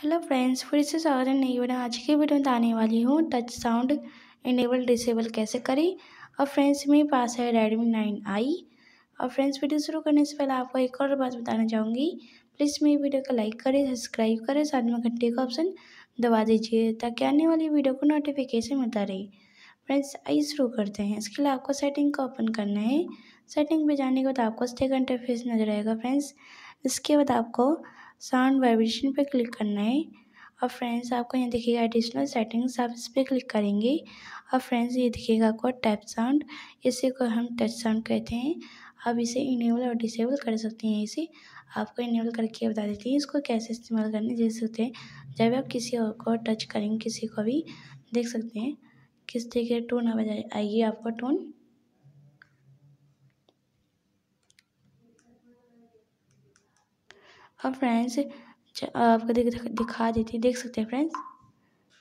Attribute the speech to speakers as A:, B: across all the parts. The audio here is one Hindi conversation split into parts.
A: हेलो फ्रेंड्स फिर से स्वागत है नई वीडियो आज की वीडियो में आने वाली हूँ टच साउंड इनेबल डिसेबल कैसे करें और फ्रेंड्स मेरे पास है रेडमी नाइन आई और फ्रेंड्स वीडियो शुरू करने से पहले आपको एक और बात बताना चाहूँगी प्लीज़ मेरी वीडियो को लाइक करें सब्सक्राइब करें साथ में घंटे का ऑप्शन दबा दीजिए ताकि आने वाली वीडियो को नोटिफिकेशन मिलता रहे फ्रेंड्स आई शुरू करते हैं इसके लिए आपको सेटिंग को ओपन करना है सेटिंग पर जाने के बाद आपको स्टेक इंटरफेस नजर आएगा फ्रेंड्स इसके बाद आपको साउंड वाइब्रेशन पर क्लिक करना है और फ्रेंड्स आपको यहाँ दिखेगा एडिशनल सेटिंग्स आप इस पर क्लिक करेंगे और फ्रेंड्स ये दिखेगा आपको टैप साउंड इसे को हम टच साउंड कहते हैं आप इसे इनेबल और डिसेबल कर सकते हैं इसे आपको इनेबल करके बता देती हैं इसको कैसे इस्तेमाल करने दे सकते हैं जब आप किसी और को टच करेंगे किसी को भी देख सकते हैं किस तरीके टोन आवाज आएगी आपको टोन अब फ्रेंड्स आपको दिखा देती देख सकते हैं फ्रेंड्स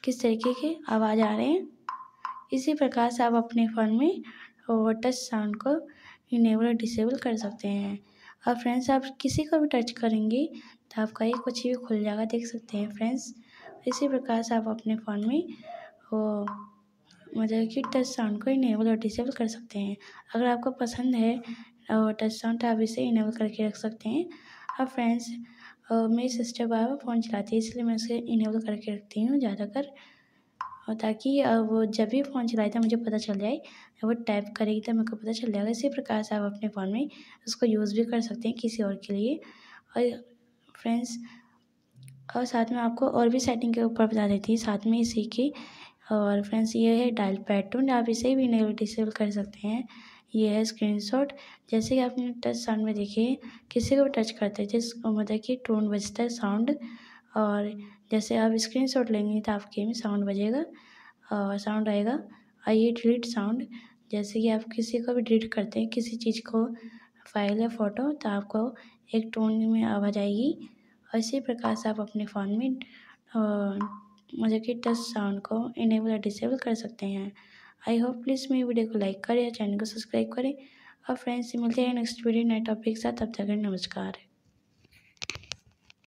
A: किस तरीके के आवाज़ आ रहे हैं इसी प्रकार से आप अपने फ़ोन में टच साउंड को इनेबल और डिसेबल कर सकते हैं और फ्रेंड्स आप किसी को भी टच करेंगे तो आपका ये कुछ भी खुल जाएगा देख सकते हैं फ्रेंड्स इसी प्रकार से आप अपने फ़ोन में वो मतलब कि टच साउंड को इनेबल और डिसेबल कर सकते हैं अगर आपको पसंद है टच साउंड तो आप इसे इनेबल करके रख सकते हैं हाँ फ्रेंड्स मेरी सिस्टर बार बार फ़ोन चलाती है इसलिए मैं उसे इनेबल करके रखती हूँ ज़्यादातर और ताकि वो जब भी फ़ोन चलाए तो मुझे पता चल जाए वो टाइप करेगी तो मेरे को पता चल जाएगा इसी प्रकार से आप अपने फ़ोन में उसको यूज़ भी कर सकते हैं किसी और के लिए और फ्रेंड्स और साथ में आपको और भी सेटिंग के ऊपर बता देती है साथ में इसी की और फ्रेंड्स ये है डायल पैटर्न आप इसे भी इनेबल डिसेबल कर सकते हैं ये है स्क्रीनशॉट जैसे कि आपने टच साउंड में देखिए किसी को टच करते हैं जिस मतलब कि टोन बजता है साउंड और जैसे आप स्क्रीन शॉट लेंगे तो आपके में साउंड बजेगा और साउंड आएगा और ये डिलीट साउंड जैसे कि आप किसी को भी डिलीट करते हैं किसी चीज़ को फाइल या फ़ोटो तो आपको एक टोन में आवाज़ आएगी और इसी प्रकार से आप अपने फ़ोन में मज़ाकिया टच साउंड को इनेबल या डिसेबल कर सकते हैं आई होप प्लीज़ मेरी वीडियो को लाइक करें या चैनल को सब्सक्राइब करें और फ्रेंड्स मिलते हैं नेक्स्ट वीडियो नए टॉपिक के साथ तब तक नमस्कार